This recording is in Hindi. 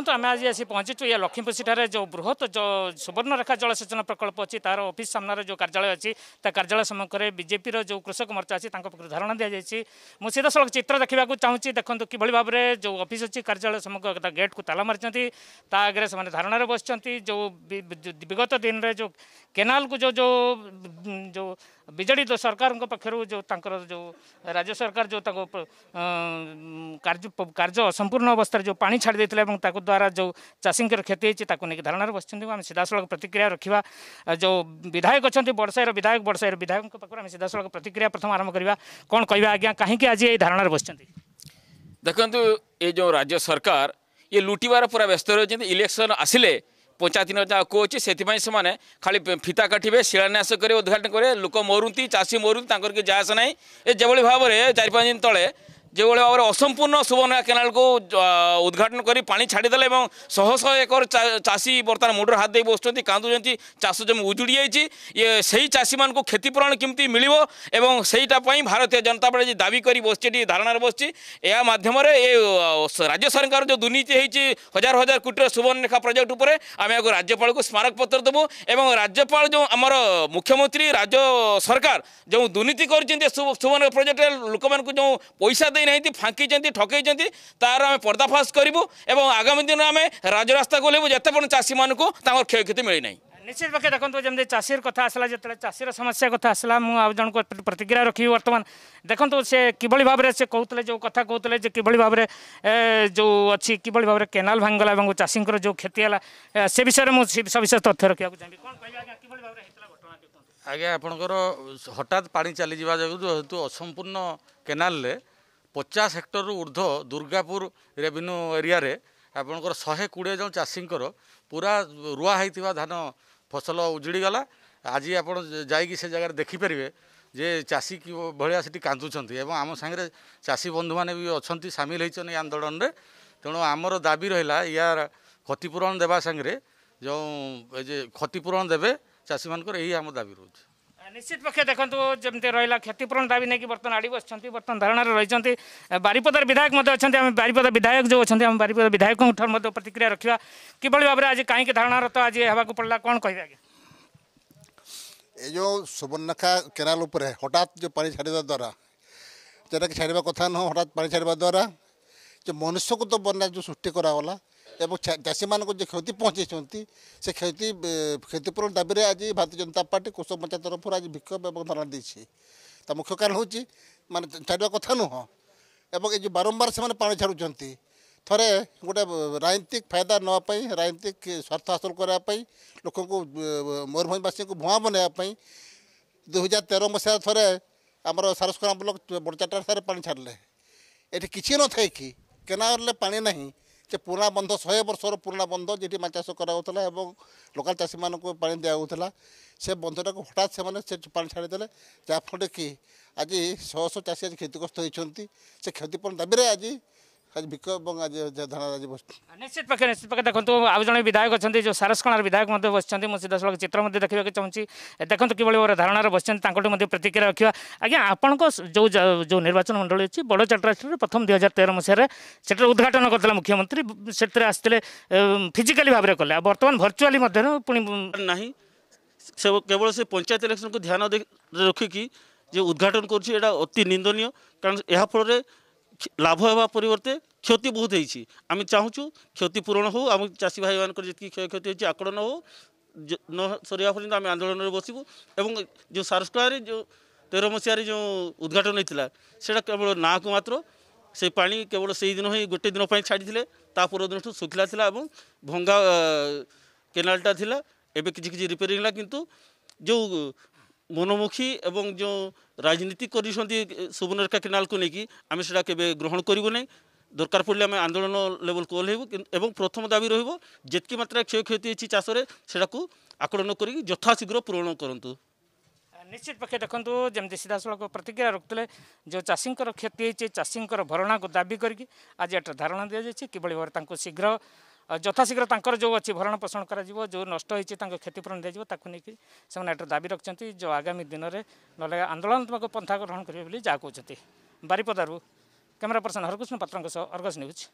देखो आम आज आँचीचु ये लक्ष्मीपुर सीठे जो बृहत जो सुवर्णरेखा जलसेचन प्रकल्प अच्छी तार अफिस् सामने जो कार्यालय अच्छी कार्यालय में बजेपी जो कृषक मोर्चा अच्छी तक पक्ष धारणा दि जाएगी मुझे सीधा सड़क चित्र देखा चाहूँगी देखो कि जो अफिस् अच्छी कार्यालय सम्मेलन गेट को ताला मारे से धारणा बस जो विगत दिन में जो केनाल को जो जो जो बजे सरकार पक्षर जो तर जो राज्य सरकार जो कार्य कार्य असंपूर्ण अवस्था जो पा छाड़ देते द्वारा जो चाषी के क्षति होती नहीं धारण में बस सीधा साल प्रतिक्रिया रखा जो विधायक अच्छा बड़साईर विधायक बड़साईर विधायकों पाखर आम सीधा साल प्रतिक्रिया प्रथम आरंभ करवा कौन कह आज्ञा कहीं आज ये में बस देखु ये जो राज्य सरकार ये लुटबार पूरा व्यस्त रही इलेक्शन आसिले पंचायत नेता कहे से मैंने खाली फिता काटे शिलान्यास कर उद्घाटन करेंगे लोक मरुँ चाषी मरुँ तक जहास ना ये जो भाव में चार पाँच दिन तेज़ যেভাবে ভাবে অসম্পূর্ণ সুবর্ণা কেনালকু উদ্ঘাটন করে পা ছাড়িদেলে এবং শহ শহ একর চাষী বর্তমান মুন্ডর হাত দিয়ে বসছেন কাঁদুচান চাষ জমি উজুড়ি যাই ইয়ে সেই চাষী মানুষ ক্ষতিপূরণ কমিটি মিলব এবং সেইটাপ্রাই ভারতীয় জনতা পার্টি যে দাবি করে বসছে এটি ধারণার বসছে এ মাধ্যমে এ রাজ্য সরকার যে দুর্নীতি হয়েছে হাজার হাজার কোটির সুবর্ণরেখা প্রজেক্ট উপরে আমি আগে রাজ্যপাল স্মারকপত্র দেবু এবং রাজ্যপাল যে আমার মুখ্যমন্ত্রী রাজ্য সরকার যে দুর্নীতি করছেন সুবর্ণ প্রজেক্ট লোক যে পয়সা ଦେଇନାହାନ୍ତି ଫାଙ୍କିଛନ୍ତି ଠକେଇଛନ୍ତି ତାର ଆମେ ପର୍ଦ୍ଦାଫାସ କରିବୁ ଏବଂ ଆଗାମୀ ଦିନ ଆମେ ରାଜରାସ୍ତାକୁ ଓହ୍ଲାଇବୁ ଯେତେ ପର୍ଯ୍ୟନ୍ତ ଚାଷୀମାନଙ୍କୁ ତାଙ୍କର କ୍ଷୟକ୍ଷତି ମିଳିନାହିଁ ନିଶ୍ଚିତ ପକ୍ଷେ ଦେଖନ୍ତୁ ଯେମିତି ଚାଷୀର କଥା ଆସିଲା ଯେତେବେଳେ ଚାଷୀର ସମସ୍ୟା କଥା ଆସିଲା ମୁଁ ଆଉ ଜଣଙ୍କୁ ପ୍ରତିକ୍ରିୟା ରଖିବି ବର୍ତ୍ତମାନ ଦେଖନ୍ତୁ ସେ କିଭଳି ଭାବରେ ସେ କହୁଥିଲେ ଯେଉଁ କଥା କହୁଥିଲେ ଯେ କିଭଳି ଭାବରେ ଯେଉଁ ଅଛି କିଭଳି ଭାବରେ କେନାଲ ଭାଙ୍ଗିଗଲା ଏବଂ ଚାଷୀଙ୍କର ଯେଉଁ କ୍ଷତି ହେଲା ସେ ବିଷୟରେ ମୁଁ ସବିଶେଷ ତଥ୍ୟ ରଖିବାକୁ ଚାହିଁବି କ'ଣ କହିବି ଆଜ୍ଞା କିଭଳି ଭାବରେ ହେଇଥିଲା ଘଟଣା ଆଜ୍ଞା ଆପଣଙ୍କର ହଠାତ୍ ପାଣି ଚାଲିଯିବା ଯୋଗୁଁ ଯେହେତୁ ଅସମ୍ପୂର୍ଣ୍ଣ କେନାଲରେ ପଚାଶ ହେକ୍ଟରରୁ ଉର୍ଦ୍ଧ୍ୱ ଦୁର୍ଗାପୁର ରେଭିନ୍ୟୁ ଏରିଆରେ ଆପଣଙ୍କର ଶହେ କୋଡ଼ିଏ ଜଣ ଚାଷୀଙ୍କର ପୁରା ରୁଆ ହୋଇଥିବା ଧାନ ଫସଲ ଉଜୁଡ଼ିଗଲା ଆଜି ଆପଣ ଯାଇକି ସେ ଜାଗାରେ ଦେଖିପାରିବେ ଯେ ଚାଷୀ କି ଭଳିଆ ସେଠି କାନ୍ଦୁଛନ୍ତି ଏବଂ ଆମ ସାଙ୍ଗରେ ଚାଷୀ ବନ୍ଧୁମାନେ ବି ଅଛନ୍ତି ସାମିଲ ହୋଇଛନ୍ତି ଏ ଆନ୍ଦୋଳନରେ ତେଣୁ ଆମର ଦାବି ରହିଲା ଏହାର କ୍ଷତିପୂରଣ ଦେବା ସାଙ୍ଗରେ ଯେଉଁ ଏ ଯେ କ୍ଷତିପୂରଣ ଦେବେ ଚାଷୀମାନଙ୍କର ଏହି ଆମ ଦାବି ରହୁଛି ନିଶ୍ଚିତ ପକ୍ଷେ ଦେଖନ୍ତୁ ଯେମିତି ରହିଲା କ୍ଷତିପୂରଣ ଦାବି ନେଇକି ବର୍ତ୍ତମାନ ଆଡ଼ି ବସିଛନ୍ତି ବର୍ତ୍ତମାନ ଧାରଣାରେ ରହିଛନ୍ତି ବାରିପଦାର ବିଧାୟକ ମଧ୍ୟ ଅଛନ୍ତି ଆମେ ବାରିପଦା ବିଧାୟକ ଯେଉଁ ଅଛନ୍ତି ଆମେ ବାରିପଦା ବିଧାୟକଙ୍କଠାରୁ ମଧ୍ୟ ପ୍ରତିକ୍ରିୟା ରଖିବା କିଭଳି ଭାବରେ ଆଜି କାହିଁକି ଧାରଣାରତ ଆଜି ହେବାକୁ ପଡ଼ିଲା କ'ଣ କହିବେ ଆଜ୍ଞା ଏ ଯେଉଁ ସୁବର୍ଣ୍ଣରେଖା କେନାଲ ଉପରେ ହଠାତ୍ ଯେଉଁ ପାଣି ଛାଡ଼ିବା ଦ୍ୱାରା ଯେଉଁଟାକି ଛାଡ଼ିବା କଥା ନୁହଁ ହଠାତ୍ ପାଣି ଛାଡ଼ିବା ଦ୍ୱାରା ଯେ ମନୁଷ୍ୟକୁ ତ ବନ୍ୟା ଯେଉଁ ସୃଷ୍ଟି କରାଗଲା এবং চাষীমানক যে ক্ষতি পৌঁছাইছেন সে ক্ষতি ক্ষতিপূরণ দাবিরে আজ ভারতীয় জনতা পার্টি কোষ মঞ্চা তরফর আজ বিক্ষোভ এবং ধরনা দিয়েছে তা মুখ্য কারণ হচ্ছে মানে ছাড়া কথা নুহ এবং এই যে বারম্বার সে পাড়ি ছাড়ুন ଥରେ ଗୋଟେ ରାଜନୈତିକ ଫାଇଦା ନେବା ପାଇଁ ରାଜନୈତିକ ସ୍ୱାର୍ଥ ହାସଲ କରିବା ପାଇଁ ଲୋକଙ୍କୁ ମୟୂରଭଞ୍ଜବାସୀଙ୍କୁ ଭୁଆଁ ବନେଇବା ପାଇଁ ଦୁଇହଜାର ତେର ମସିହାରେ ଥରେ ଆମର ସାରସ୍କରା ବ୍ଲକ ବଡ଼ଚାଟାରେ ସାରେ ପାଣି ଛାଡ଼ିଲେ ଏଠି କିଛି ନଥାଏ କି କେନାଲରେ ପାଣି ନାହିଁ ସେ ପୁରୁଣା ବନ୍ଧ ଶହେ ବର୍ଷର ପୁରୁଣା ବନ୍ଧ ଯେଠି ମାଛ ଚାଷ କରାଯାଉଥିଲା ଏବଂ ଲୋକାଲ ଚାଷୀମାନଙ୍କୁ ପାଣି ଦିଆଯାଉଥିଲା ସେ ବନ୍ଧଟାକୁ ହଠାତ୍ ସେମାନେ ସେ ପାଣି ଛାଡ଼ିଦେଲେ ଯାହାଫଳରେ କି ଆଜି ଶହ ଶହ ଚାଷୀ ଆଜି କ୍ଷତିଗ୍ରସ୍ତ ହୋଇଛନ୍ତି ସେ କ୍ଷତିପୂରଣ ଦାବିରେ ଆଜି ଆଜି ବିକ୍ଷୋଭ ଏବଂ ଆଜି ଧାରଣା ଆଜି ବସିଛି ନିଶ୍ଚିତ ପକ୍ଷେ ନିଶ୍ଚିତ ପକ୍ଷେ ଦେଖନ୍ତୁ ଆଉ ଜଣେ ବିଧାୟକ ଅଛନ୍ତି ଯେଉଁ ସାରସକଣାର ବିଧାୟକ ମଧ୍ୟ ବସିଛନ୍ତି ମୁଁ ସିଧାସଳଖ ଚିତ୍ର ମଧ୍ୟ ଦେଖିବାକୁ ଚାହୁଁଛି ଦେଖନ୍ତୁ କିଭଳି ଭାବରେ ଧାରଣାରେ ବସିଛନ୍ତି ତାଙ୍କଠୁ ମଧ୍ୟ ପ୍ରତିକ୍ରିୟା ରଖିବା ଆଜ୍ଞା ଆପଣଙ୍କ ଯେଉଁ ଯେଉଁ ନିର୍ବାଚନ ମଣ୍ଡଳୀ ଅଛି ବଡ଼ ଚାଟ୍ରାଷ୍ଟ୍ରରେ ପ୍ରଥମ ଦୁଇ ହଜାର ତେର ମସିହାରେ ସେଠାରେ ଉଦ୍ଘାଟନ କରିଥିଲା ମୁଖ୍ୟମନ୍ତ୍ରୀ ସେଥିରେ ଆସିଥିଲେ ଫିଜିକାଲି ଭାବରେ କଲେ ଆଉ ବର୍ତ୍ତମାନ ଭର୍ଚୁଆଲି ମଧ୍ୟରେ ପୁଣି ନାହିଁ ସେ କେବଳ ସେ ପଞ୍ଚାୟତ ଇଲେକ୍ସନକୁ ଧ୍ୟାନ ରଖିକି যে উদ্ঘাটন করছি এটা অতি নিন্দনীয় কারণ এর ফলে লাভ হওয়া পরিবর্তে କ୍ଷତି ବହୁତ ହେଇଛି ଆମେ ଚାହୁଁଛୁ କ୍ଷତିପୂରଣ ହେଉ ଆମ ଚାଷୀ ଭାଇମାନଙ୍କର ଯେତିକି କ୍ଷୟକ୍ଷତି ହେଇଛି ଆକଳନ ହେଉ ନ ସରିବା ପର୍ଯ୍ୟନ୍ତ ଆମେ ଆନ୍ଦୋଳନରେ ବସିବୁ ଏବଂ ଯେଉଁ ସାରସ୍କଳାରେ ଯେଉଁ ତେର ମସିହାରେ ଯେଉଁ ଉଦ୍ଘାଟନ ହେଇଥିଲା ସେଇଟା କେବଳ ନାଁକୁ ମାତ୍ର ସେ ପାଣି କେବଳ ସେଇଦିନ ହିଁ ଗୋଟେ ଦିନ ପାଇଁ ଛାଡ଼ିଥିଲେ ତା ପରଦିନଠୁ ଶୁଖିଲା ଥିଲା ଏବଂ ଭଙ୍ଗା କେନାଲଟା ଥିଲା ଏବେ କିଛି କିଛି ରିପେୟାରିଂ ହେଲା କିନ୍ତୁ ଯେଉଁ ମନମୁଖୀ ଏବଂ ଯେଉଁ ରାଜନୀତି କରିଛନ୍ତି ସୁବର୍ଣ୍ଣରେଖା କେନାଲକୁ ନେଇକି ଆମେ ସେଇଟା କେବେ ଗ୍ରହଣ କରିବୁ ନାହିଁ दरकार पढ्ले आम आन्दोलन लेबुल एवं प्रथम दाबी रहेको मत्रा क्षय क्षति आकलन चासर त्यहाँको शीघ्र जथाशीघ्र पूरणु निश्चित पक्ष देखिन्छु सीधा सिधासल प्रतिक्रिया रखतले जो चासीको क्षति हुन्छ चासी को दाबी गरिक आज एटा धारणा दिइछु शीघ्र तांकर जो अझ भर पोषण हुन्छ जो नष्टि त्यो क्षतिपूरण दिवी जो आगामी दिन नले आन्दोलनात्मक पन्थ ग्रहण गरेर जान्छ बारीपदार ಕ್ಯಾಮೆರಾ ಪರ್ಸನ್ ಹರಕೃಷ್ಣ ಪತ್ರಂಕಸ ಅರ್ಗಸ್ ನ್ಯೂಸ್